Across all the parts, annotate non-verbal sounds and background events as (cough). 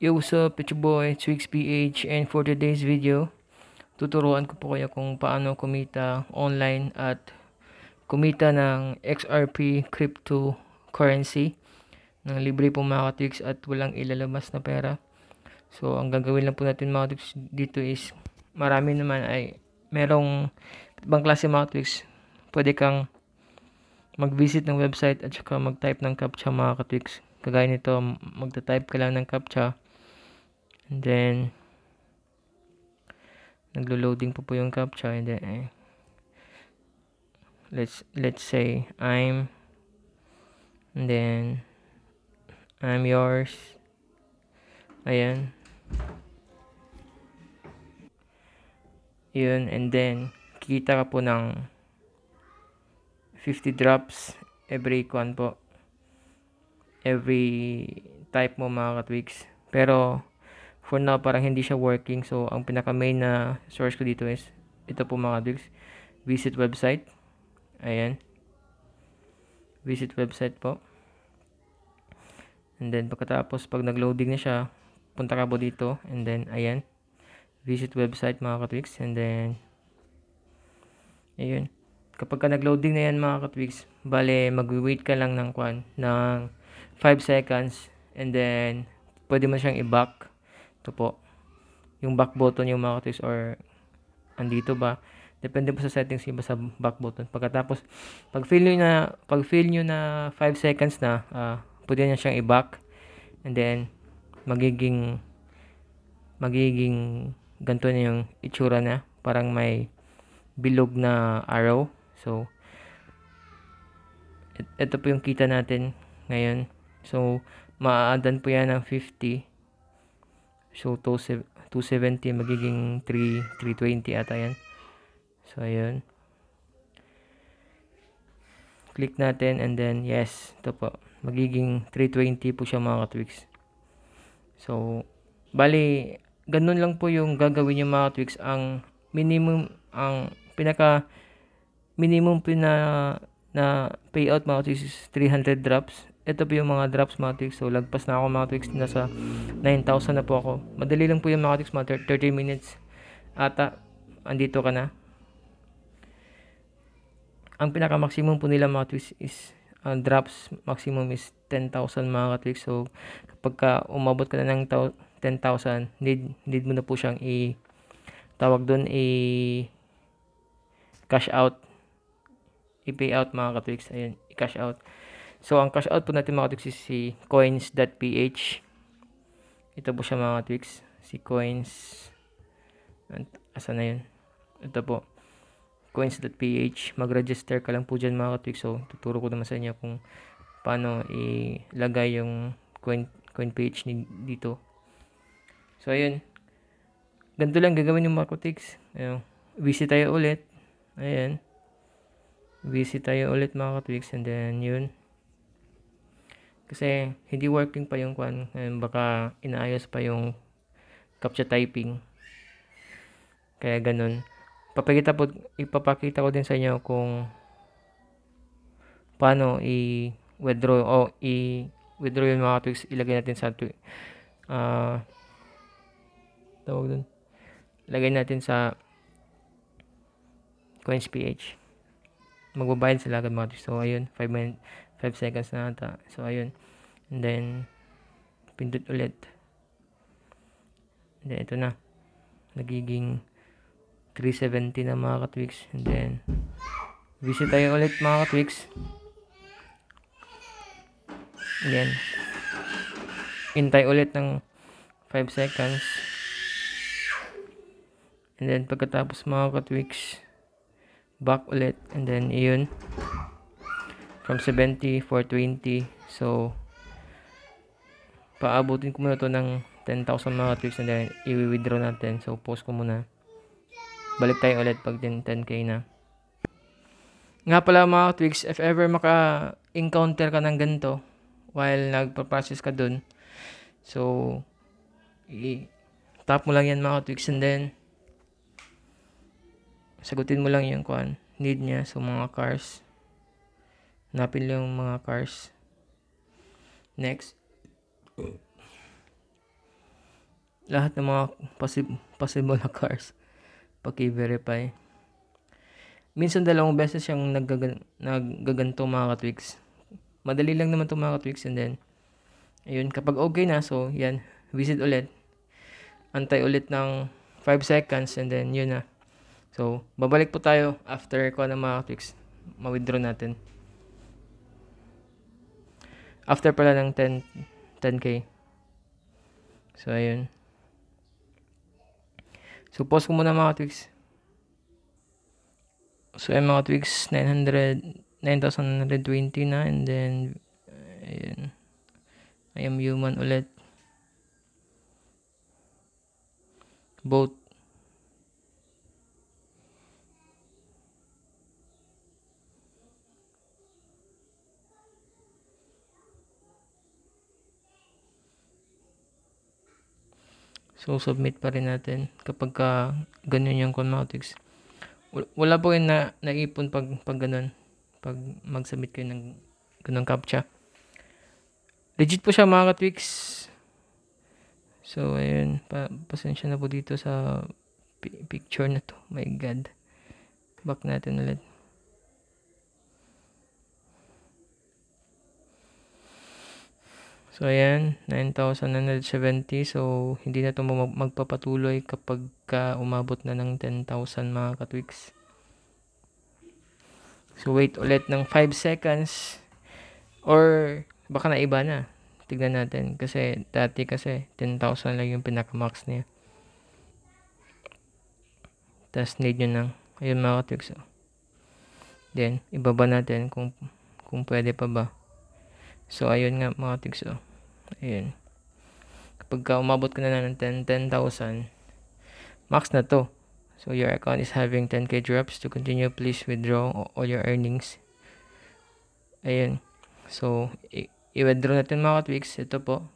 Yo, what's up? It's your boy, Twix PH. And for today's video, tuturuan ko po kayo kung paano kumita online at kumita ng XRP cryptocurrency ng libre po mga katwix at walang ilalabas na pera. So, ang gagawin lang po natin mga katwix dito is marami naman ay merong ibang klase mga katwix. Pwede kang mag-visit ng website at saka mag-type ng captcha mga katwix. Kagaya nito, magta-type ka lang ng captcha And then, naglo-loading po po yung captcha. And then, eh, let's, let's say, I'm, and then, I'm yours. Ayan. Yun, and then, kikita ka po ng 50 drops every kwan po. Every type mo mga katwigs. Pero, for now parang hindi siya working so ang pinaka main na source ko dito is ito po mga dudes visit website ayan visit website po and then pagkatapos pag nagloading na siya punta ka po dito and then ayan visit website mga katwigs and then ayun kapag ka nagloading na yan mga katwigs bale magwi-wait ka lang ng kwan ng 5 seconds and then pwede mo siyang i-back ito po. Yung back button yung mga katoys or andito ba. Depende po sa settings iba sa back button. Pagkatapos, pag feel nyo na, pag feel nyo na 5 seconds na, uh, pwede na siyang i-back. And then, magiging, magiging ganito na yung itsura na. Parang may bilog na arrow. So, ito po yung kita natin ngayon. So, maaadan po yan ng 50. So, 270 magiging 3, 320 ata yan. So, ayun. Click natin and then, yes. Ito po. Magiging 320 po siya mga katwigs. So, bali, ganun lang po yung gagawin yung mga katwigs. Ang minimum, ang pinaka minimum pina na payout mga katwigs is 300 drops. Ito po yung mga drops mga tweaks. So, lagpas na ako mga tricks. Nasa 9,000 na po ako. Madali lang po yung mga tweaks mga 30 minutes. Ata, andito ka na. Ang pinaka-maximum po nila mga tweaks is uh, drops maximum is 10,000 mga tweaks. So, kapag ka umabot ka na ng 10,000, need, need mo na po siyang i- tawag doon i- cash out i-pay out mga ka-tweaks. Ayun, i-cash out. So, ang cash out po natin mga Twix is si coins.ph. Ito po siya mga Twix. Si coins. Asa na yun? Ito po. coins.ph. Mag-register ka lang po dyan mga Twix. So, tuturo ko naman sa inyo kung paano ilagay yung coin, coin page ni, dito. So, ayun. Ganto lang gagawin yung mga Twix. Ayun. Visit tayo ulit. Ayan. Visit tayo ulit mga Twix. And then, yun kasi hindi working pa yung kwan. Ngayon baka inaayos pa yung captcha typing. Kaya ganun. Papakita po, ipapakita ko din sa inyo kung paano i-withdraw o i-withdraw yung mga tweaks. Ilagay natin sa ah Uh, tawag dun. Lagay natin sa coins CoinsPH. Magbabayad sila agad mga tweaks. So, ayun. 5 minutes. 5 seconds na ata. So, ayun. And then, pindot ulit. And then, ito na. Nagiging 370 na mga katwigs. And then, visit tayo ulit mga katwigs. Ayan. Hintay ulit ng 5 seconds. And then, pagkatapos mga katwigs, back ulit. And then, iyon from 70, 420. So, paabutin ko muna to ng 10,000 mga tweaks and then i-withdraw natin. So, post ko muna. Balik tayo ulit pag 10, 10k na. Nga pala mga tweaks, if ever maka-encounter ka ng ganito while nagpa-process ka dun, so, i-tap mo lang yan mga tweaks and then sagutin mo lang yung kwan, need niya, so mga cars, Napil yung mga cars. Next. Lahat ng mga possible, possible na cars. Paki-verify. Minsan dalawang beses siyang naggagan, naggaganto mga katwigs. Madali lang naman itong mga katwigs and then ayun kapag okay na so yan visit ulit. Antay ulit ng 5 seconds and then yun na. So babalik po tayo after ko na mga katwigs. Ma-withdraw natin. After pala ng 10, 10K. So, ayun. So, pause ko muna mga tweaks. So, ayun mga tweaks, 900, 9,920 na. And then, ayun. I am human ulit. Both So, submit pa rin natin kapag ka ganyan yung Conmautics. Wala po yung na, naipon pag, pag ganun. Pag mag-submit kayo ng ganun captcha. Legit po siya mga katwiks. So, ayun. Pa pasensya na po dito sa picture na to. My God. Back natin ulit. So, ayan, 9,170. So, hindi na ito magpapatuloy kapag ka umabot na ng 10,000 mga katwigs. So, wait ulit ng 5 seconds. Or, baka na iba na. Tignan natin. Kasi, dati kasi, 10,000 lang yung pinaka-max niya. Tapos, need nyo nang. ayun mga katwigs. Oh. Then, ibaba natin kung, kung pwede pa ba. So, ayun nga mga katwigs. oh. Ayan. Kapag ka umabot ka na ng 10,000, max na to. So your account is having 10k drops. To continue, please withdraw all your earnings. Ayan. So, i-withdraw natin mga katwigs. Ito po.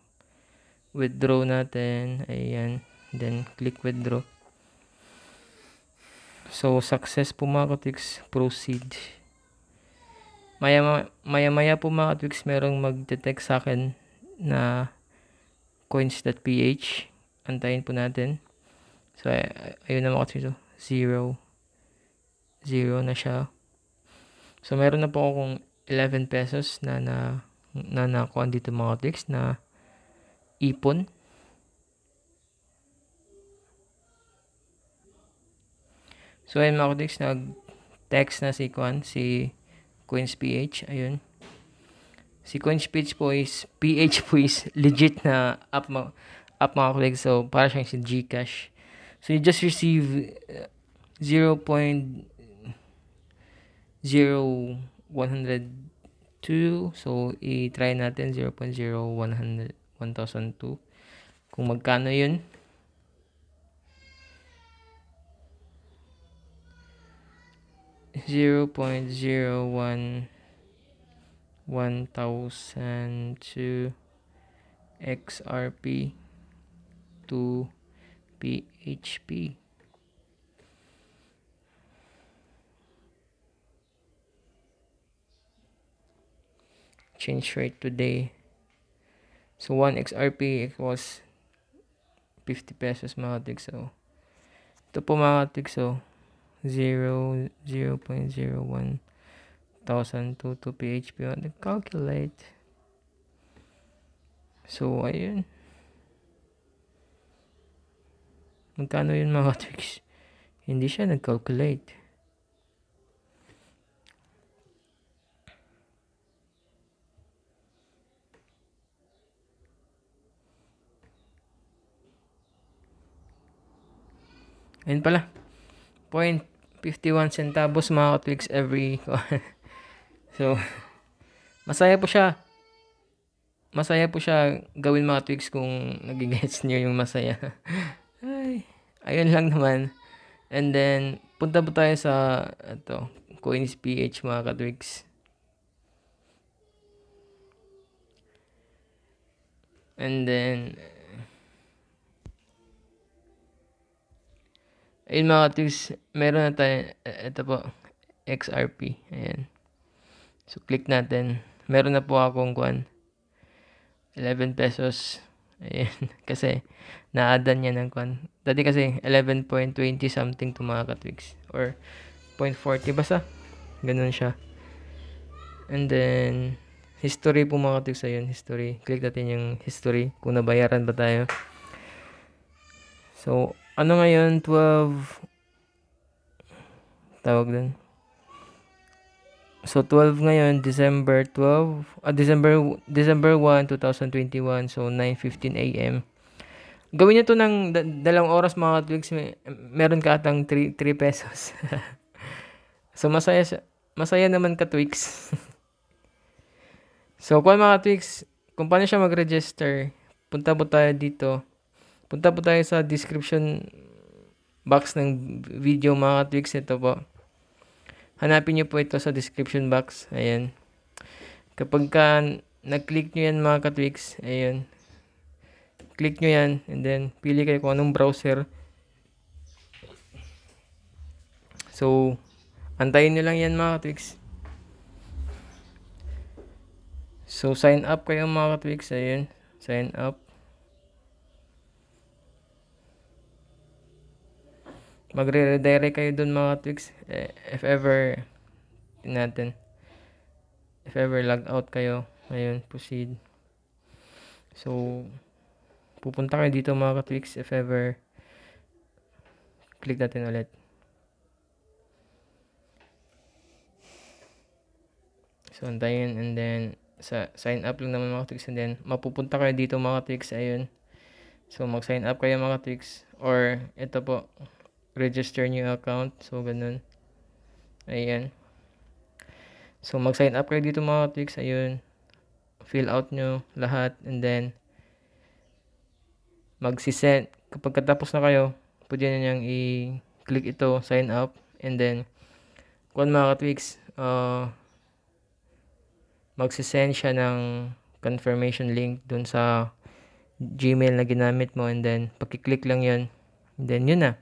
Withdraw natin. Ayan. Then, click withdraw. So, success po mga katwigs. Proceed. Maya-maya po mga katwigs, merong magte-text sa akin na coins.ph. Antayin po natin. So, ay ayun naman kasi ito. 0. 0 na siya. So, meron na po akong 11 pesos na na na nakuha dito mga clicks na ipon. So, ayun mga clicks, nag-text na si Kwan, si PH Ayun si Speech po is, (laughs) PH po is legit na app, ma- app mga colleagues. So, para siyang si Gcash. So, you just receive uh, 0.0102. So, i-try natin 0.0102. Kung magkano yun. Zero point zero one 1002 XRP to PHP. Change rate today. So 1 XRP equals 50 pesos mga So Ito po mga 0, 0.01 1002 PHP on the calculate. So, ayun. Magkano yun mga tricks? Hindi siya nag-calculate. Ayun pala. 0.51 centavos mga katwigs every (laughs) So, (laughs) masaya po siya. Masaya po siya gawin mga tweaks kung nagigets niyo yung masaya. (laughs) Ay, ayun lang naman. And then, punta po tayo sa, ito, Coins PH mga ka-tweaks. And then, ayun mga ka-tweaks, meron na tayo, ito e, po, XRP. Ayan. So, click natin. Meron na po akong kuan. 11 pesos. Ayan. (laughs) Kasi, na-addan niya ng kuan. Dati kasi, 11.20 something to mga katwigs. Or, 0.40. Basta, ganun siya. And then, history po mga katwigs. Ayan, history. Click natin yung history. Kung nabayaran ba tayo. So, ano ngayon? 12... Tawag din. So 12 ngayon, December 12, uh, ah, December December 1, 2021, so 9:15 AM. Gawin niyo 'to ng dalawang oras mga Twix, may, meron ka atang 3 3 pesos. (laughs) so masaya siya. Masaya naman ka Twix. (laughs) so kung mga Twix, kung paano siya mag-register, punta po tayo dito. Punta po tayo sa description box ng video mga Twix ito po. Hanapin nyo po ito sa description box. Ayan. Kapag ka nag-click nyo yan mga katwiks, ayan. Click nyo yan and then pili kayo kung anong browser. So, antayin nyo lang yan mga katwiks. So, sign up kayo mga katwiks. Ayan. Sign up. magre-redirect kayo dun mga tweaks eh, if ever natin if ever log out kayo ayun proceed so pupunta kayo dito mga tweaks if ever click natin ulit so antayin and then sa sign up lang naman mga tweaks and then mapupunta kayo dito mga tweaks ayun so mag sign up kayo mga tweaks or ito po register new account. So, ganun. Ayan. So, mag-sign up kayo dito mga tweaks. Ayun. Fill out nyo lahat. And then, mag-send. Kapag katapos na kayo, pwede nyo niyang i-click ito, sign up. And then, kung mga tweaks, uh, mag-send siya ng confirmation link dun sa Gmail na ginamit mo. And then, pakiclick lang yan. And then, yun na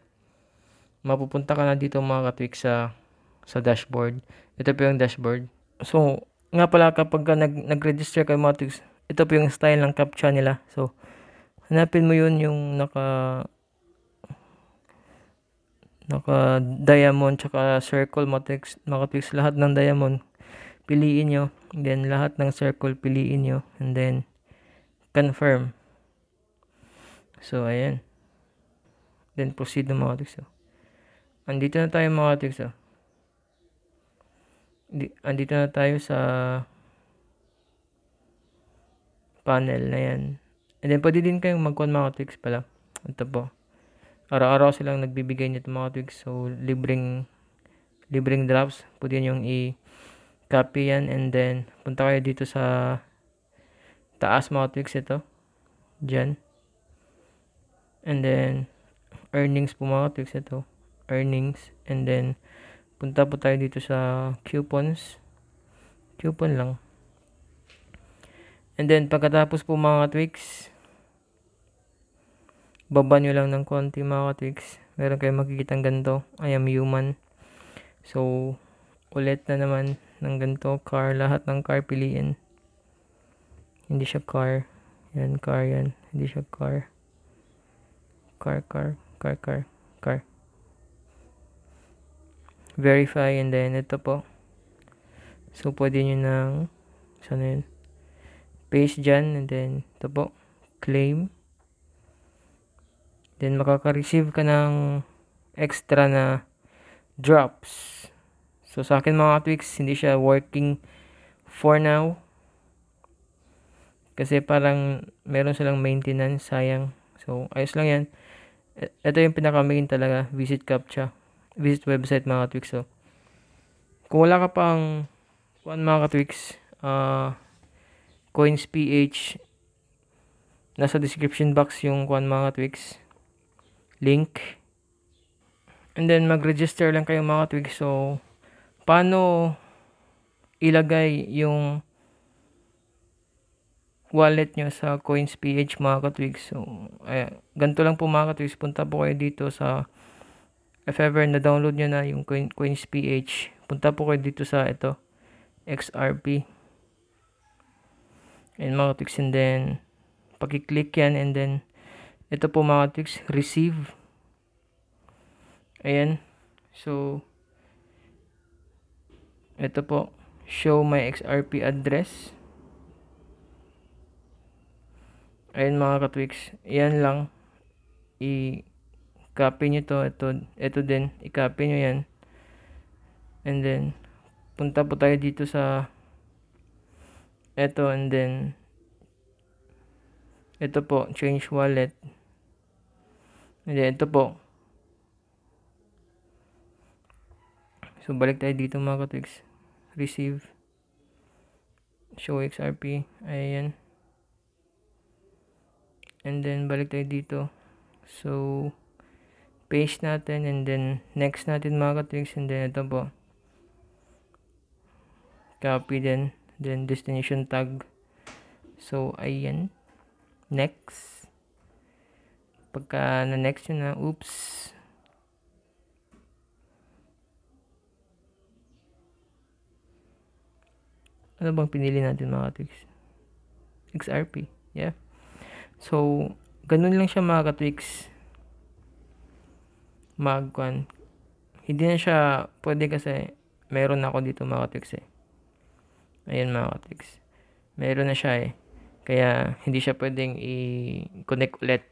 mapupunta ka na dito mga katwik sa sa dashboard. Ito po yung dashboard. So, nga pala kapag nag, nag-register kayo mga katwik, ito po yung style ng captcha nila. So, hanapin mo yun yung naka naka diamond tsaka circle matrix makapix lahat ng diamond piliin nyo then lahat ng circle piliin nyo and then confirm so ayan then proceed ng mga katrix so andito na tayo mga katiks oh. Ah. andito na tayo sa panel na yan and then pwede din kayong magkuhan mga katiks pala ito po araw-araw silang nagbibigay nito mga katiks so libreng libreng drops pwede yung i copy yan and then punta kayo dito sa taas mga katiks ito dyan and then earnings po mga katiks ito earnings and then punta po tayo dito sa coupons coupon lang and then pagkatapos po mga tweaks baba nyo lang ng konti mga tweaks meron kayo makikita ng ganito I am human so ulit na naman ng ganito car lahat ng car piliin hindi siya car yan car yan hindi siya car car car car car car verify and then ito po so pwede nyo nang saan yun paste dyan and then ito po claim then makaka-receive ka ng extra na drops so sa akin mga tweaks hindi siya working for now kasi parang meron silang maintenance sayang so ayos lang yan e, ito yung pinaka main talaga visit captcha visit website mga katwiks. So, oh. kung wala ka pang kuan mga katwiks, uh, ah, coins PH, nasa description box yung kuan mga katwiks, link. And then, mag-register lang kayo mga katwiks. So, paano ilagay yung wallet nyo sa coins PH mga katwiks. So, ayan. Ganito lang po mga katwiks. Punta po kayo dito sa if ever na-download nyo na yung Coins PH, punta po kayo dito sa ito, XRP. And mga tics, and then, pakiclick yan, and then, ito po mga tics, receive. Ayan. So, ito po, show my XRP address. Ayan mga katwiks, yan lang. I- copy nyo to ito, ito din i-copy nyo yan and then punta po tayo dito sa ito and then ito po change wallet and then ito po so balik tayo dito mga katricks receive show XRP ayan and then balik tayo dito so paste natin and then next natin mga katricks and then ito po copy then then destination tag so ayan next pagka na next yun na oops ano bang pinili natin mga katricks XRP yeah so ganun lang siya mga katricks magkuan hindi na siya pwede kasi meron ako dito mga katiks eh ayun mga katiks meron na siya eh kaya hindi siya pwedeng i-connect ulit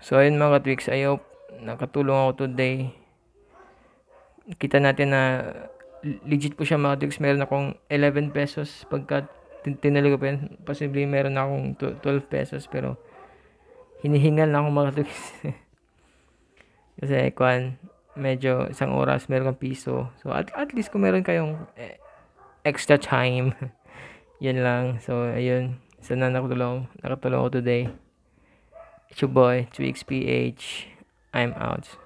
so ayun mga katiks I hope nakatulong ako today kita natin na legit po siya mga katiks meron akong 11 pesos pagka tinalaga pa yun posible meron akong 12 pesos pero hinihingal na ako makatugis. (laughs) Kasi, kwan, medyo isang oras meron kang piso. So, at, at least kung meron kayong eh, extra time, (laughs) yun lang. So, ayun. Sana nakatulong, nakatulong ko today. It's your boy, 2XPH. I'm out.